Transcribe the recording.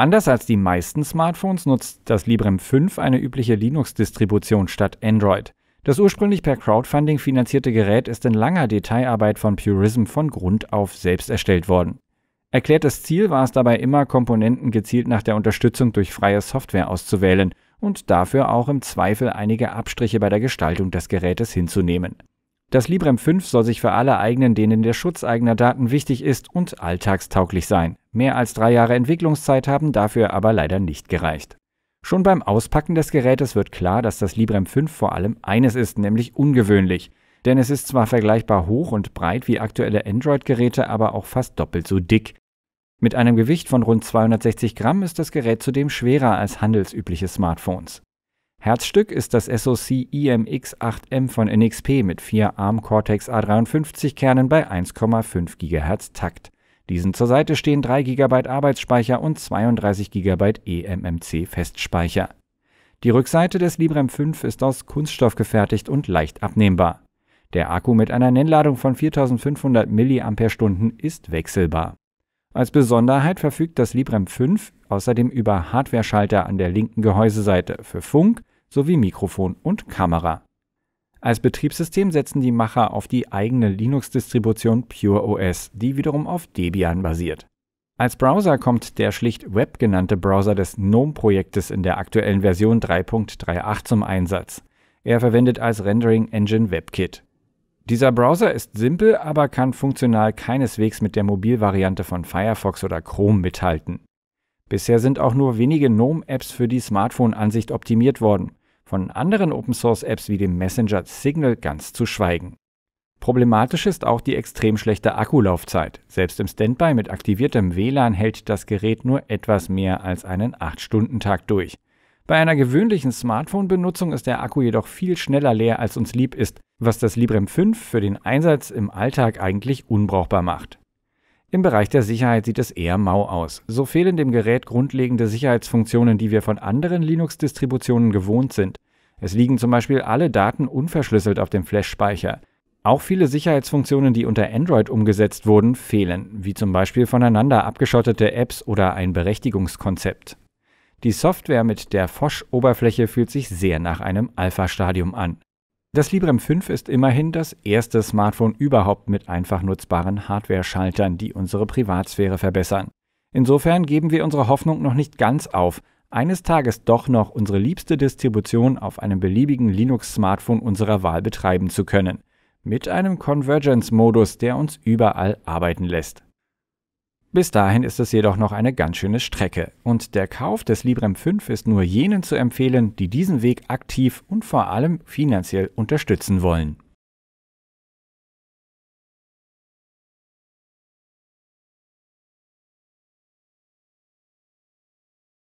Anders als die meisten Smartphones nutzt das Librem 5 eine übliche Linux-Distribution statt Android. Das ursprünglich per Crowdfunding finanzierte Gerät ist in langer Detailarbeit von Purism von Grund auf selbst erstellt worden. Erklärtes Ziel war es dabei immer, Komponenten gezielt nach der Unterstützung durch freie Software auszuwählen und dafür auch im Zweifel einige Abstriche bei der Gestaltung des Gerätes hinzunehmen. Das Librem 5 soll sich für alle eignen, denen der Schutz eigener Daten wichtig ist und alltagstauglich sein. Mehr als drei Jahre Entwicklungszeit haben dafür aber leider nicht gereicht. Schon beim Auspacken des Gerätes wird klar, dass das Librem 5 vor allem eines ist, nämlich ungewöhnlich. Denn es ist zwar vergleichbar hoch und breit wie aktuelle Android-Geräte, aber auch fast doppelt so dick. Mit einem Gewicht von rund 260 Gramm ist das Gerät zudem schwerer als handelsübliche Smartphones. Herzstück ist das SoC IMX8M von NXP mit vier ARM Cortex A53 Kernen bei 1,5 GHz Takt. Diesen zur Seite stehen 3 GB Arbeitsspeicher und 32 GB eMMC Festspeicher. Die Rückseite des Librem 5 ist aus Kunststoff gefertigt und leicht abnehmbar. Der Akku mit einer Nennladung von 4500 mAh ist wechselbar. Als Besonderheit verfügt das Librem 5 außerdem über Hardware-Schalter an der linken Gehäuseseite für Funk sowie Mikrofon und Kamera. Als Betriebssystem setzen die Macher auf die eigene Linux-Distribution PureOS, die wiederum auf Debian basiert. Als Browser kommt der schlicht Web genannte Browser des GNOME-Projektes in der aktuellen Version 3.38 zum Einsatz. Er verwendet als Rendering Engine WebKit. Dieser Browser ist simpel, aber kann funktional keineswegs mit der Mobilvariante von Firefox oder Chrome mithalten. Bisher sind auch nur wenige GNOME-Apps für die Smartphone-Ansicht optimiert worden von anderen Open-Source-Apps wie dem Messenger Signal ganz zu schweigen. Problematisch ist auch die extrem schlechte Akkulaufzeit. Selbst im Standby mit aktiviertem WLAN hält das Gerät nur etwas mehr als einen 8-Stunden-Tag durch. Bei einer gewöhnlichen Smartphone-Benutzung ist der Akku jedoch viel schneller leer, als uns lieb ist, was das Librem 5 für den Einsatz im Alltag eigentlich unbrauchbar macht. Im Bereich der Sicherheit sieht es eher mau aus. So fehlen dem Gerät grundlegende Sicherheitsfunktionen, die wir von anderen Linux-Distributionen gewohnt sind. Es liegen zum Beispiel alle Daten unverschlüsselt auf dem Flash-Speicher. Auch viele Sicherheitsfunktionen, die unter Android umgesetzt wurden, fehlen, wie zum Beispiel voneinander abgeschottete Apps oder ein Berechtigungskonzept. Die Software mit der Fosch-Oberfläche fühlt sich sehr nach einem Alpha-Stadium an. Das Librem 5 ist immerhin das erste Smartphone überhaupt mit einfach nutzbaren Hardware-Schaltern, die unsere Privatsphäre verbessern. Insofern geben wir unsere Hoffnung noch nicht ganz auf, eines Tages doch noch unsere liebste Distribution auf einem beliebigen Linux-Smartphone unserer Wahl betreiben zu können. Mit einem Convergence-Modus, der uns überall arbeiten lässt. Bis dahin ist es jedoch noch eine ganz schöne Strecke und der Kauf des Librem 5 ist nur jenen zu empfehlen, die diesen Weg aktiv und vor allem finanziell unterstützen wollen.